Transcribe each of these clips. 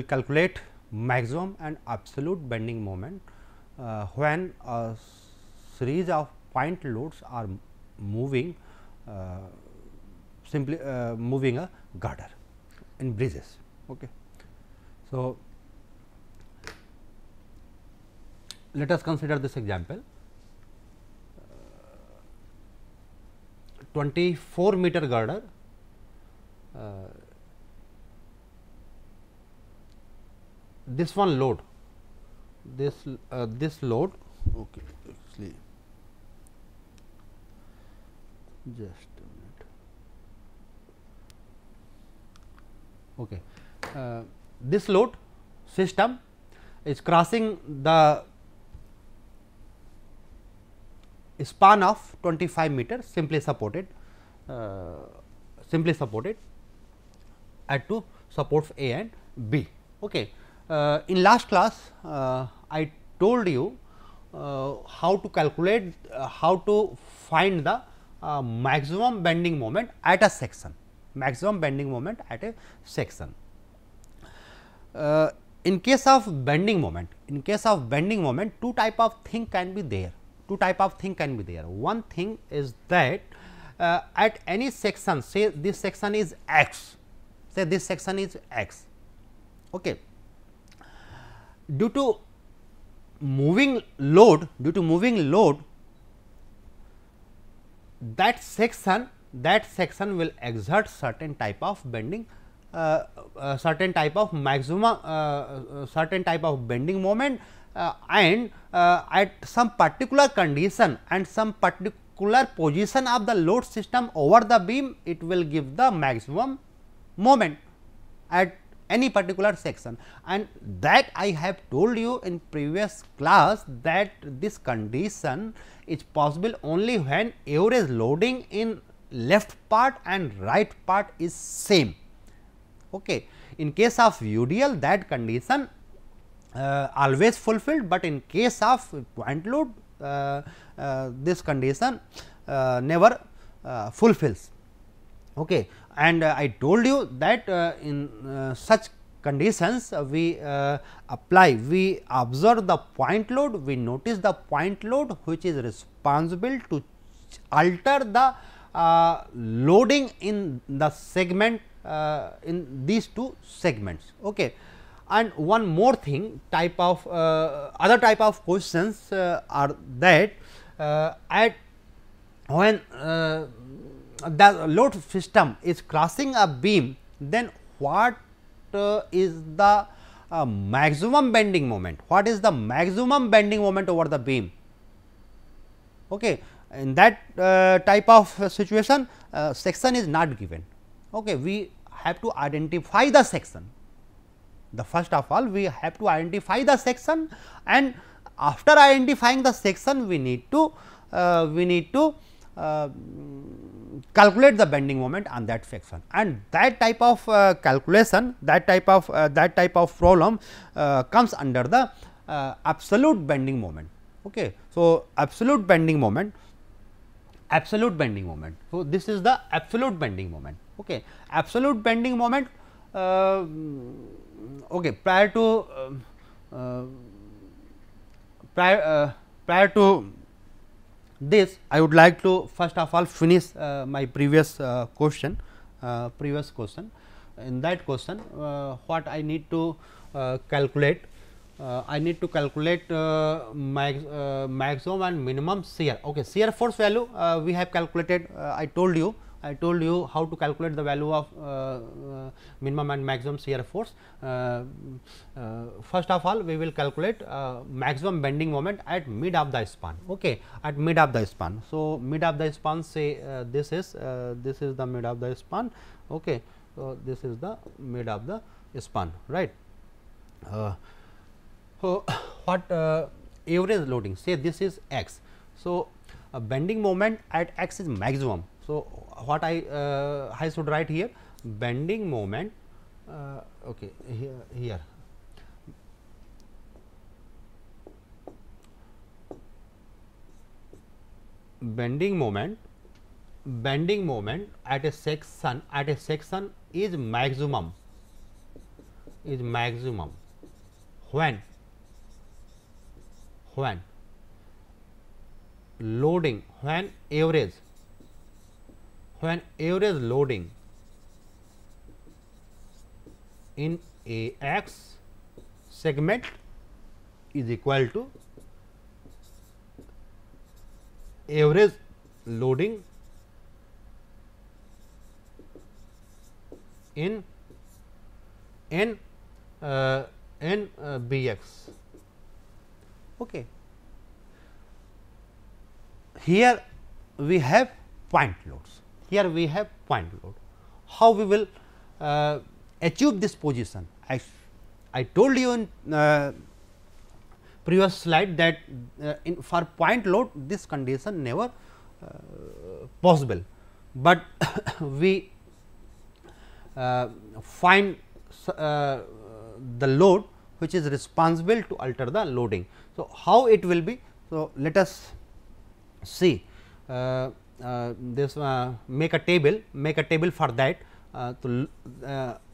will calculate maximum and absolute bending moment uh, when a series of point loads are moving uh, simply uh, moving a girder in bridges. Okay. So, let us consider this example uh, 24 meter girder this one load this uh, this load okay actually just a minute okay uh, this load system is crossing the span of 25 meters. simply supported uh, simply supported at two supports A and B okay uh, in last class, uh, I told you uh, how to calculate how to find the maximum bending moment at a section, maximum bending moment at a section. in case of bending moment, in case of bending moment, two type of thing can be there two type of thing can be there. One thing is that uh, at any section say this section is x, say this section is x. Okay due to moving load due to moving load that section that section will exert certain type of bending uh, uh, certain type of maximum uh, uh certain type of bending moment uh, and uh, at some particular condition and some particular position of the load system over the beam it will give the maximum moment at any particular section and that I have told you in previous class that this condition is possible only when average loading in left part and right part is same. Okay. In case of UDL that condition uh, always fulfilled, but in case of point load uh, uh, this condition uh, never uh, fulfills. Okay and uh, I told you that uh, in uh, such conditions we apply, we observe the point load, we notice the point load which is responsible to alter the uh, loading in the segment uh, in these two segments. Okay. And one more thing type of uh, other type of questions are that at when the load system is crossing a beam, then what uh, is the uh, maximum bending moment? What is the maximum bending moment over the beam? Okay. In that uh, type of situation, uh, section is not given. Okay. We have to identify the section. The first of all, we have to identify the section and after identifying the section, we need to, uh, we need to uh, calculate the bending moment on that section and that type of uh, calculation that type of uh, that type of problem uh, comes under the uh, absolute bending moment okay so absolute bending moment absolute bending moment so this is the absolute bending moment okay absolute bending moment uh, okay prior to uh, prior prior to this I would like to first of all finish uh, my previous uh, question uh, previous question in that question uh, what I need to uh, calculate I need to calculate max, maximum and minimum shear okay shear force value we have calculated I told you I told you how to calculate the value of uh, uh minimum and maximum shear force. Uh, uh, first of all, we will calculate maximum bending moment at mid of the span. Okay, at mid of the span. So mid of the span, say this is this is the mid of the span. Okay, so this is the mid of the span, right? so what average loading? Say this is x. So, bending moment at x is maximum so, what I uh, I should write here bending moment uh, okay here here bending moment bending moment at a section at a section is maximum is maximum when when loading when average when average loading in a x segment is equal to average loading in n uh, n uh, bx okay here we have point loads here we have point load. How we will uh, achieve this position? I, I told you in uh, previous slide that uh, in for point load this condition never uh, possible, but we uh, find uh, the load which is responsible to alter the loading. So, how it will be? So, let us see. Uh, this uh, make a table, make a table for that. Uh, to,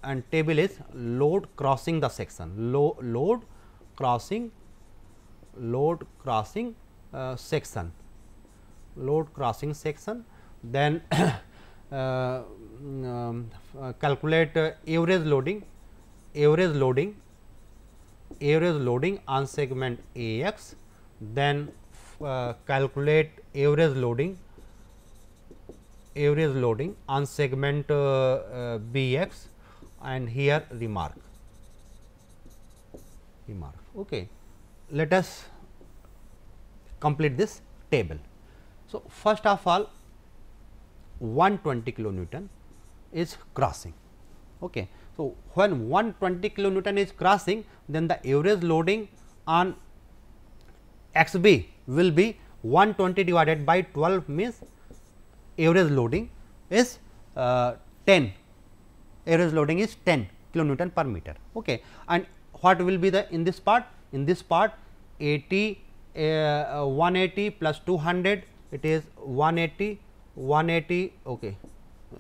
and table is load crossing the section, Lo load crossing, load crossing section, load crossing section. Then Uh, um, uh, calculate uh, average loading average loading average loading on segment ax then calculate average loading average loading on segment uh, uh, Bx and here remark remark okay let us complete this table so first of all 120 kilonewton is crossing okay so when 120 kilonewton is crossing then the average loading on xb will be 120 divided by 12 means average loading is uh, 10 average loading is 10 kilonewton per meter okay and what will be the in this part in this part 80 uh, 180 plus 200 it is 180 180 okay,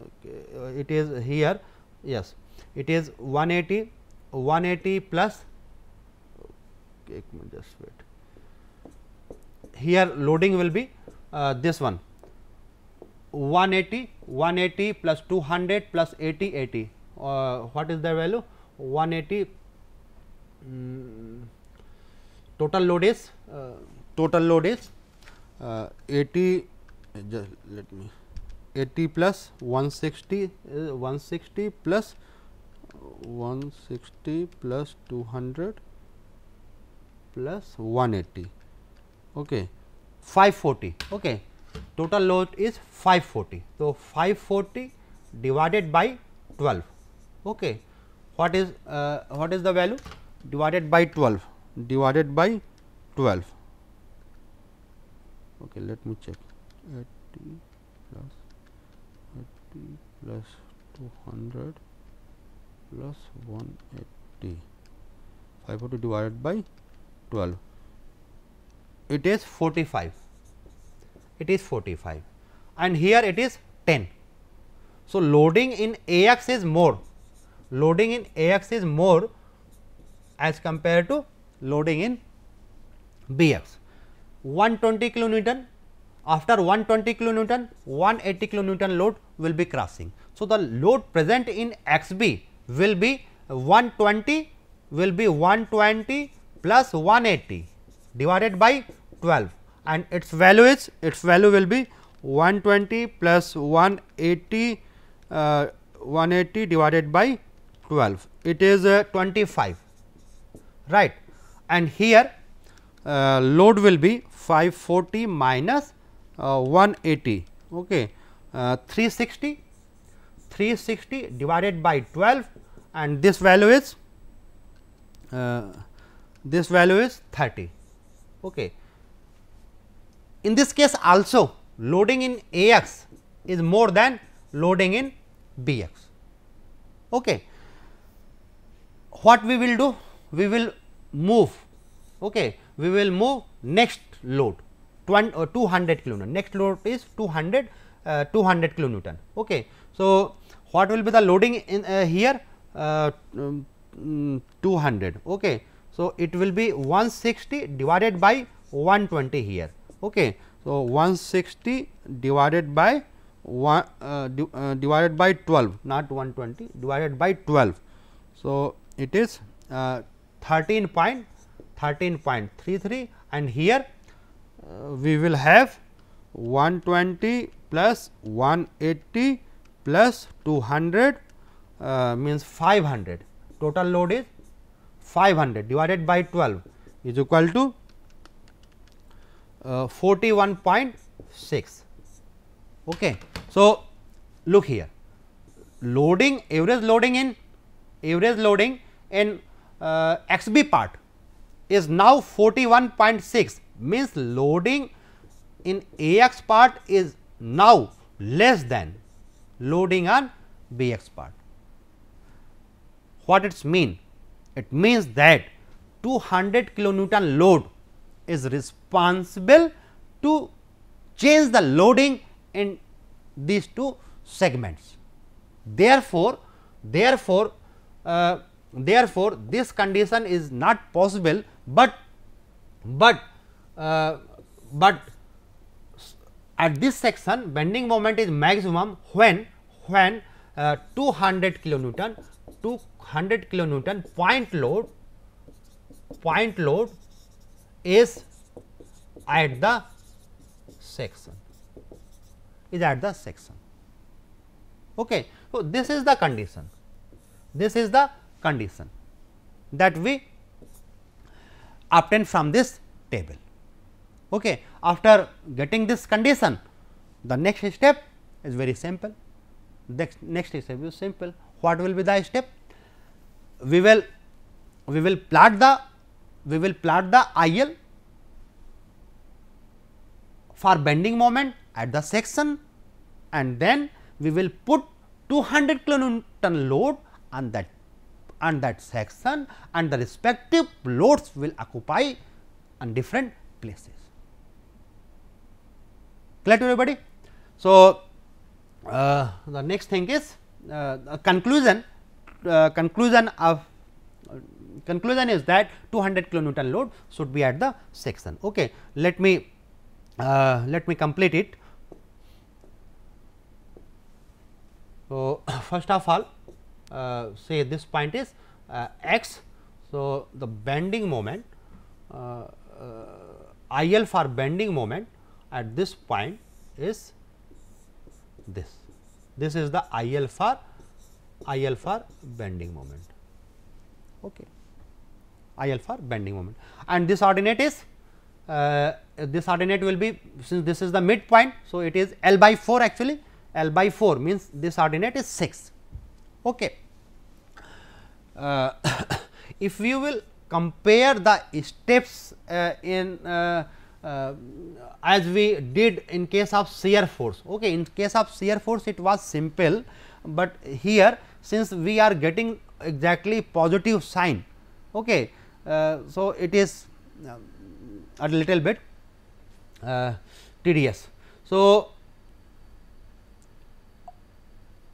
okay uh, it is here yes it is 180 180 plus okay, just wait here loading will be uh, this one 180 180 plus 200 plus 80 80 uh, what is the value 180 um, mm, total load is uh, total load is uh, 80 just let me 80 plus 160 uh, 160 plus 160 plus 200 plus 180 okay 540 okay total load is 540. So, 540 divided by 12. Okay. What is uh, what is the value divided by 12 divided by 12. Okay, let me check 80 plus 80 plus 200 plus 180 540 divided by 12 it is 45 it is 45 and here it is 10. So, loading in AX is more, loading in AX is more as compared to loading in BX. 120 kilonewton after 120 kilonewton 180 kilonewton load will be crossing. So, the load present in XB will be 120 will be 120 plus 180 divided by 12 and its value is its value will be 120 plus 180 uh, 180 divided by 12 it is uh, 25 right and here uh, load will be 540 minus, uh, 180 okay uh, 360 360 divided by 12 and this value is uh, this value is 30 okay in this case also loading in Ax is more than loading in Bx. Okay. What we will do? We will move, okay. we will move next load uh, 200 kilonewton, next load is 200, uh, 200 kilonewton. Okay. So, what will be the loading in uh, here? Uh, um, 200. Okay. So, it will be 160 divided by 120 here. Okay. So, 160 divided by one, uh, uh, divided by 12 not 120 divided by 12. So, it is uh, 13.13.33 and here uh, we will have 120 plus 180 plus 200 uh, means 500 total load is 500 divided by 12 is equal to uh, 41.6 okay so look here loading average loading in average loading in uh, xb part is now 41.6 means loading in ax part is now less than loading on bx part what it mean it means that 200 kilonewton load is responsible to change the loading in these two segments. Therefore, therefore, uh, therefore, this condition is not possible, but but uh, but at this section bending moment is maximum when when uh, 200 kilonewton 200 kilonewton point load point load is at the section is at the section. Okay. So, this is the condition, this is the condition that we obtain from this table. Okay. After getting this condition, the next step is very simple. Next, next step is simple. What will be the step? We will we will plot the we will plot the IL for bending moment at the section and then we will put 200 kilonewton load on that on that section and the respective loads will occupy on different places. Clear to everybody? So, uh, the next thing is uh, conclusion uh, conclusion of conclusion is that 200 kilonewton load should be at the section. Okay. Let me uh, let me complete it. So, first of all uh, say this point is uh, x. So, the bending moment uh, uh, I L for bending moment at this point is this. This is the I L for I L for bending moment. Okay. IL for bending moment and this ordinate is uh, this ordinate will be since this is the midpoint. So, it is L by 4 actually L by 4 means this ordinate is 6. Okay. Uh, if we will compare the steps uh, in uh, uh, as we did in case of shear force. Okay. In case of shear force it was simple, but here since we are getting exactly positive sign. Okay uh, so, it is uh, a little bit uh, tedious. So,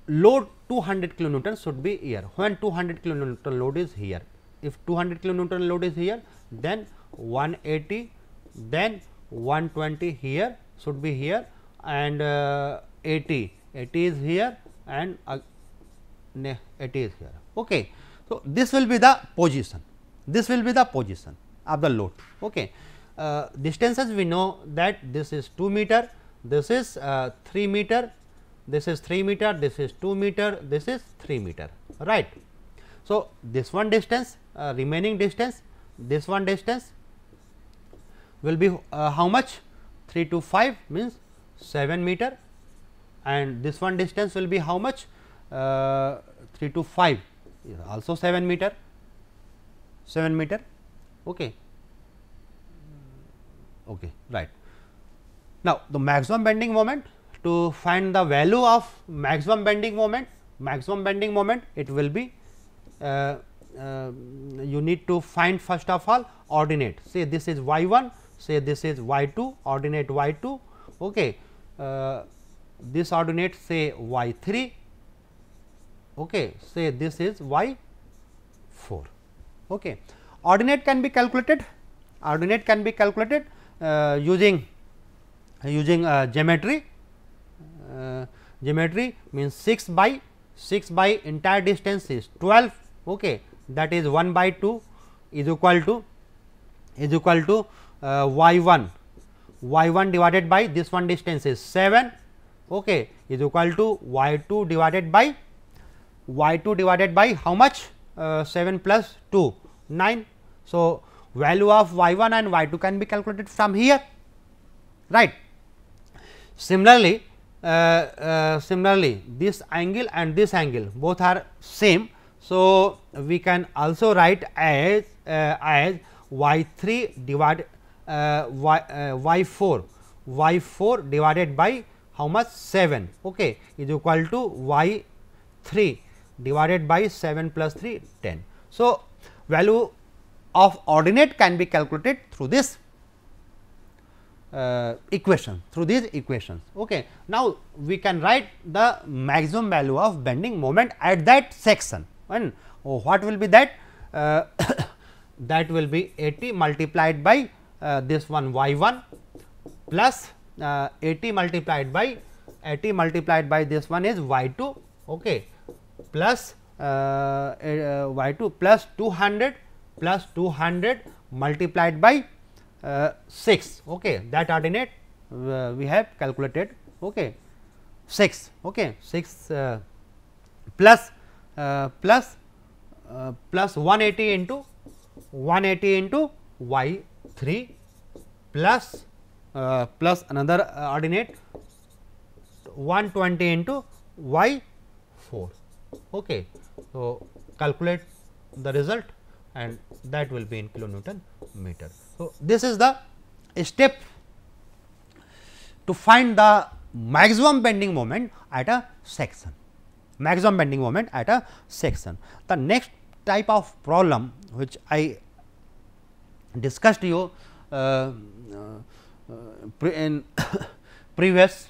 load 200 kilonewton should be here when 200 kilonewton load is here if 200 kilonewton load is here then 180 then 120 here should be here and uh, 80 80 is here and uh, 80 is here okay so this will be the position this will be the position of the load. Okay. Uh, distances we know that this is 2 meter, this is uh, 3 meter, this is 3 meter, this is 2 meter, this is 3 meter, right. So, this one distance uh, remaining distance, this one distance will be uh, how much 3 to 5 means 7 meter and this one distance will be how much uh, 3 to 5 also 7 meter 7 meter okay okay right now the maximum bending moment to find the value of maximum bending moment maximum bending moment it will be uh, uh, you need to find first of all ordinate say this is y 1 say this is y 2 ordinate y 2 okay uh, this ordinate say y 3 okay say this is y 4 Okay. Ordinate can be calculated, ordinate can be calculated uh, using using uh, geometry. Uh, geometry means 6 by 6 by entire distance is 12. Okay, that is 1 by 2 is equal to is equal to uh, y 1 y 1 divided by this one distance is 7 okay, is equal to y 2 divided by y 2 divided by how much uh, 7 plus 2 9. So, value of y 1 and y 2 can be calculated from here right. Similarly, uh, uh, similarly this angle and this angle both are same. So, we can also write as uh, as y 3 divided uh, y, uh, y 4 y 4 divided by how much 7 okay, is equal to y 3 divided by 7 plus 3 10. So, value of ordinate can be calculated through this uh, equation through these equations. Okay. Now, we can write the maximum value of bending moment at that section and oh, what will be that? Uh, that will be 80 multiplied by uh, this one y 1 plus uh, 80 multiplied by 80 multiplied by this one is y 2 okay, plus uh, uh, y 2 plus 200 plus 200 multiplied by uh, 6 okay that ordinate uh, we have calculated okay 6 okay 6 plus, plus, plus 180 into 180 into y 3 plus, plus another ordinate 120 into y 4 Okay. So, calculate the result and that will be in kilonewton meter. So, this is the step to find the maximum bending moment at a section, maximum bending moment at a section. The next type of problem which I discussed you uh, uh, pre in previous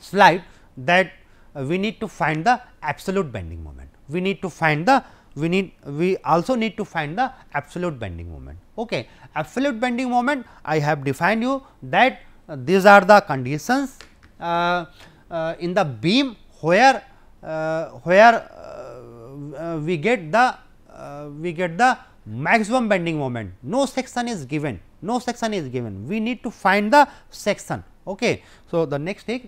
slide that uh, we need to find the absolute bending moment. We need to find the we need we also need to find the absolute bending moment. Okay. Absolute bending moment I have defined you that uh, these are the conditions uh, uh, in the beam where uh, where uh, we get the we get the maximum bending moment. No section is given, no section is given. We need to find the section. Okay. So, the next is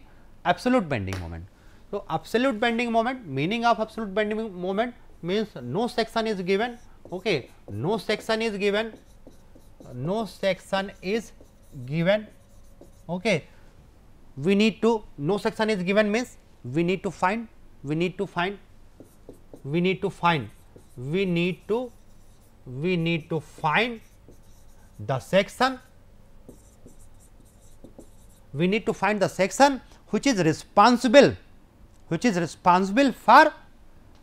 absolute bending moment. So, absolute bending moment meaning of absolute bending moment means no section is given okay no section is given no section is given okay we need to no section is given means we need to find we need to find we need to find we need to we need to find the section we need to find the section which is responsible which is responsible for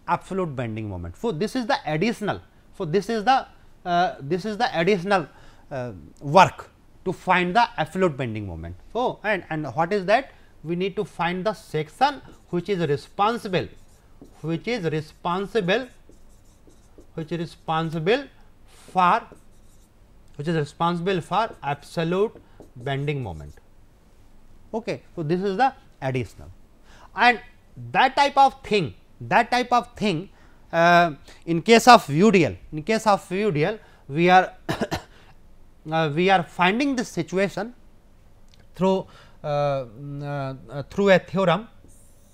absolute bending moment. So, this is the additional. So, this is the uh, this is the additional uh, work to find the absolute bending moment. So, and, and what is that? We need to find the section which is responsible, which is responsible, which is responsible for, which is responsible for absolute bending moment. Okay. So, this is the additional and that type of thing that type of thing uh, in case of UDL in case of UDL we are uh, we are finding this situation through uh, uh through a theorem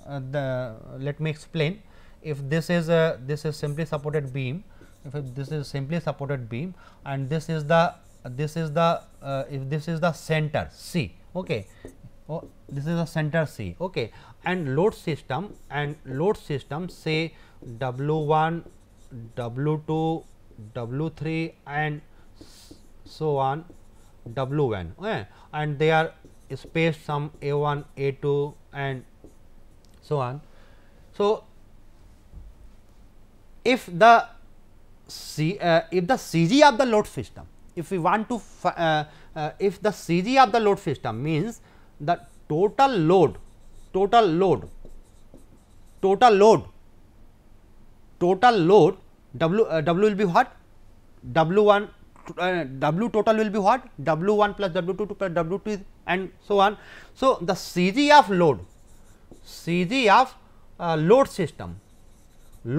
uh, the let me explain if this is a this is simply supported beam if this is simply supported beam and this is the this is the uh, if this is the center C okay oh, this is the center C okay and load system and load system say W1 W2 W3 and so on W n. okay, and they are spaced some A1 A2 and so on. So, if the C, uh, if the CG of the load system if we want to uh, uh, if the CG of the load system means the total load total load total load total load W W will be hot W one W total will be hot W one plus W two two plus W two and so one so the C G of load C G of load system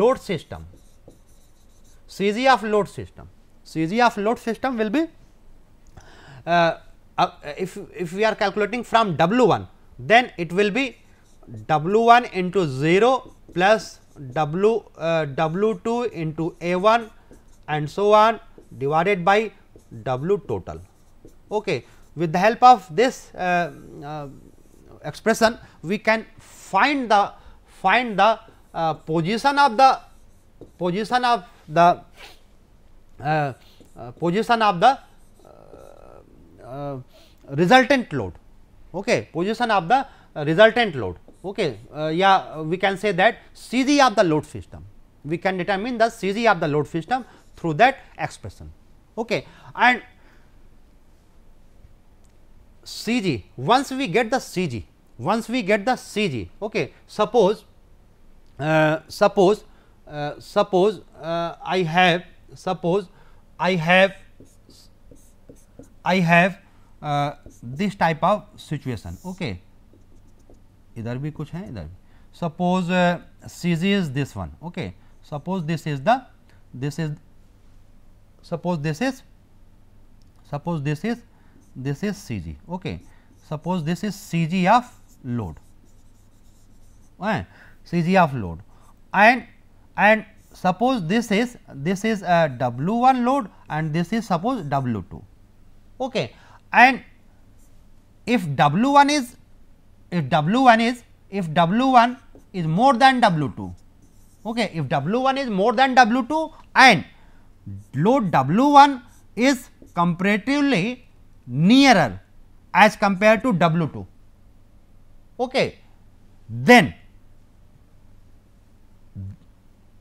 load system C G of load system C G of load system will be Uh, if, if we are calculating from W1, then it will be W1 into 0 plus W, uh, W2 into A1 and so on divided by W total. Okay. With the help of this uh, uh expression, we can find the find the uh, position of the position of the position of the resultant load okay position of the uh, resultant load okay uh, yeah uh, we can say that cg of the load system we can determine the cg of the load system through that expression okay and cg once we get the cg once we get the cg okay suppose uh, suppose uh, suppose uh, i have suppose i have i have uh, this type of situation okay इधर भी कुछ है इधर suppose CG uh, is this one okay suppose this is the this is suppose this is suppose this is this is CG okay suppose this is CG of load uh, CG of load and and suppose this is this is a uh, W1 load and this is suppose W2 okay and if W1 is if W1 is if W1 is more than W2 okay if W1 is more than W2 and load W1 is comparatively nearer as compared to W2 okay then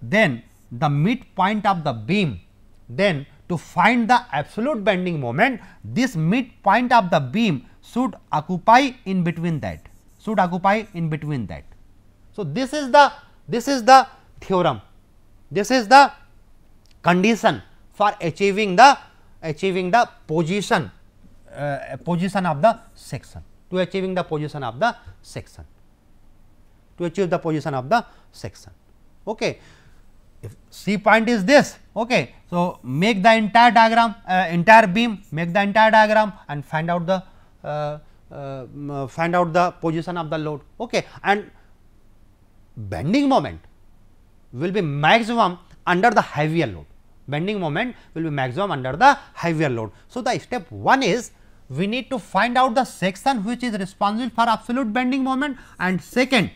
then the midpoint of the beam then to find the absolute bending moment, this midpoint of the beam should occupy in between that, should occupy in between that. So, this is the, this is the theorem, this is the condition for achieving the, achieving the position, uh, position of the section, to achieving the position of the section, to achieve the position of the section. Okay if C point is this, okay. So, make the entire diagram, uh, entire beam, make the entire diagram and find out the uh, uh, find out the position of the load, okay. And bending moment will be maximum under the heavier load, bending moment will be maximum under the heavier load. So, the step 1 is we need to find out the section which is responsible for absolute bending moment and second,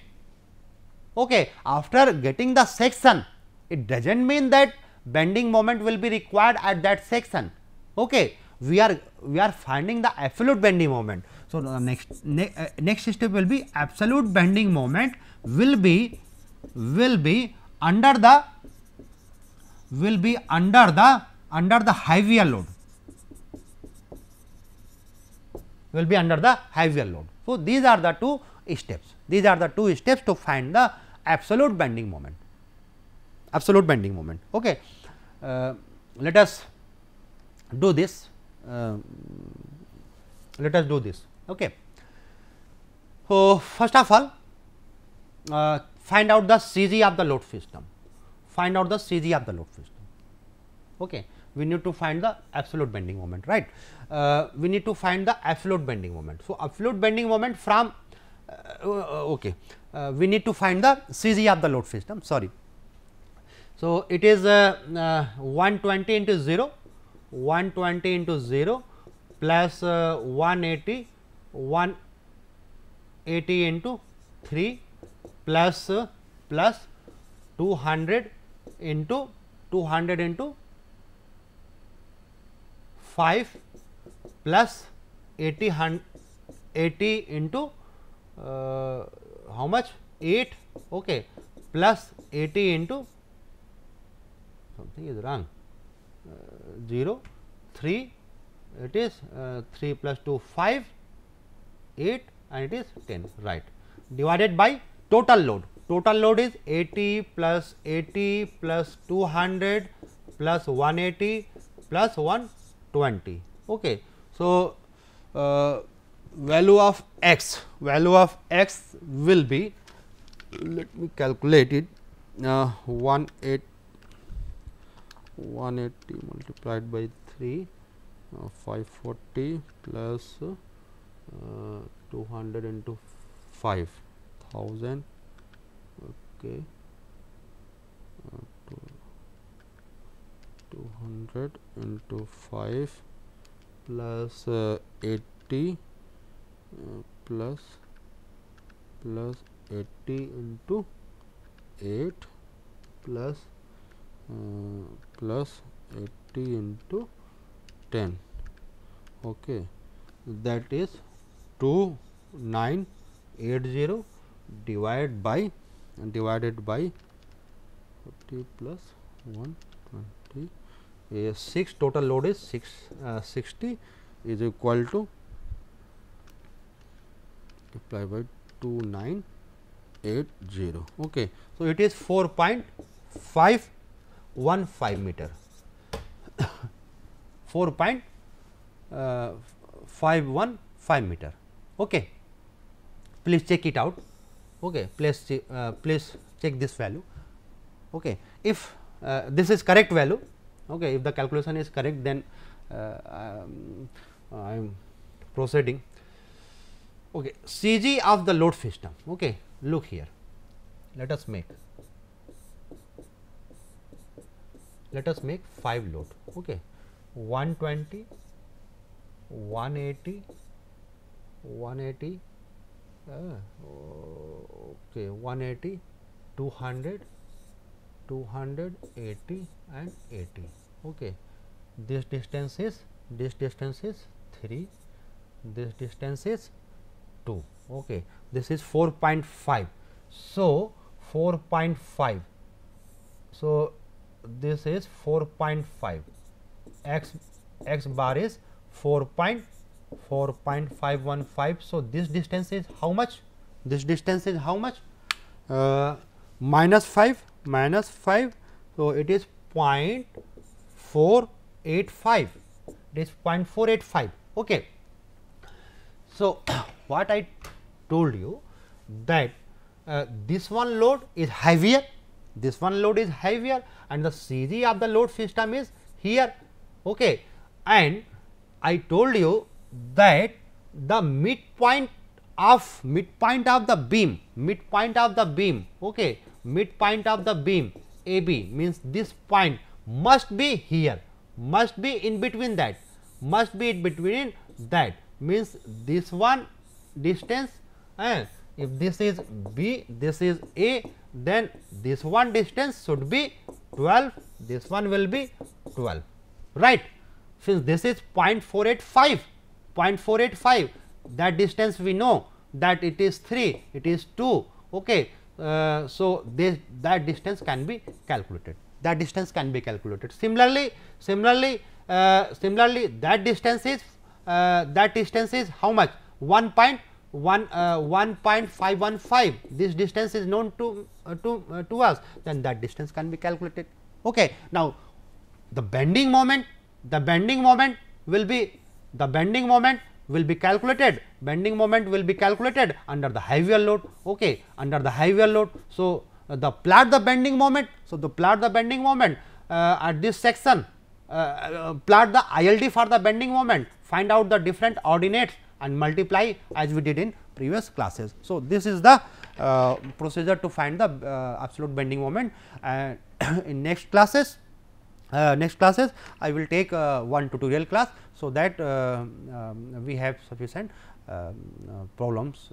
okay, after getting the section it does not mean that bending moment will be required at that section. Okay. We are we are finding the absolute bending moment. So, next ne uh, next step will be absolute bending moment will be will be under the will be under the under the heavier load will be under the heavier load. So, these are the two steps these are the two steps to find the absolute bending moment absolute bending moment. Okay. Uh, let us do this, uh, let us do this. Okay. So, first of all, uh, find out the CG of the load system, find out the CG of the load system. Okay. We need to find the absolute bending moment, right. Uh, we need to find the absolute bending moment. So, absolute bending moment from uh, uh, okay, we need to find the CG of the load system, sorry. So, it is uh, uh, 120 into 0, 120 into 0 plus, uh, 180, 180 into 3 plus, uh, plus 200 into 200 into 5 plus 80, 80 into uh, how much 8 okay, plus 80 into something is wrong uh, 0 3 it is uh, 3 plus 2 5 8 and it is 10 right divided by total load total load is 80 plus 80 plus 200 plus 180 plus 120 okay so uh, value of x value of x will be let me calculate it uh, 180 180 multiplied by 3 uh, 540 plus, uh, 200 into 5000 okay uh, 200 into 5 plus, uh, 80 uh, plus, plus 80 into 8 plus 80 into 10 okay that is 2980 divided by divided by 50 plus 120 uh, 6 total load is 6 uh, 60 is equal to multiply by 2980 okay so it is 4.5 1.5 meter 4.515 uh, meter okay please check it out okay please uh, please check this value okay if uh, this is correct value okay if the calculation is correct then uh, um, i am proceeding okay cg of the load system okay look here let us make let us make 5 load okay 120 180 180 uh, okay 180 200 280 and 80 okay this distance is this distance is 3 this distance is 2 okay this is 4.5 so 4.5 so this is 4.5 x x bar is 4.4.515 so this distance is how much this distance is how much uh, minus 5 minus 5 so it is 0.485 it is 0.485 okay so what i told you that uh, this one load is heavier this one load is heavier and the CG of the load system is here. Okay. And I told you that the midpoint of midpoint of the beam, midpoint of the beam, okay, midpoint of the beam AB means this point must be here, must be in between that, must be in between that means this one distance and eh, if this is B, this is A, then this one distance should be 12, this one will be 12, right. Since this is 0.485, 0.485 that distance we know that it is 3, it is 2, okay. Uh, so, this that distance can be calculated, that distance can be calculated. Similarly, similarly, uh, similarly that distance is uh, that distance is how much 1.0 1 uh, 1.515 this distance is known to uh, to uh, to us then that distance can be calculated okay now the bending moment the bending moment will be the bending moment will be calculated bending moment will be calculated under the heavier load okay under the heavier load so uh, the plot the bending moment so the plot the bending moment uh, at this section uh, plot the ild for the bending moment find out the different ordinates and multiply as we did in previous classes. So, this is the uh, procedure to find the uh, absolute bending moment and in next classes uh, next classes I will take uh, one tutorial class. So, that uh, um, we have sufficient um, uh, problems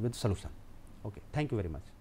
with solution. Okay. Thank you very much.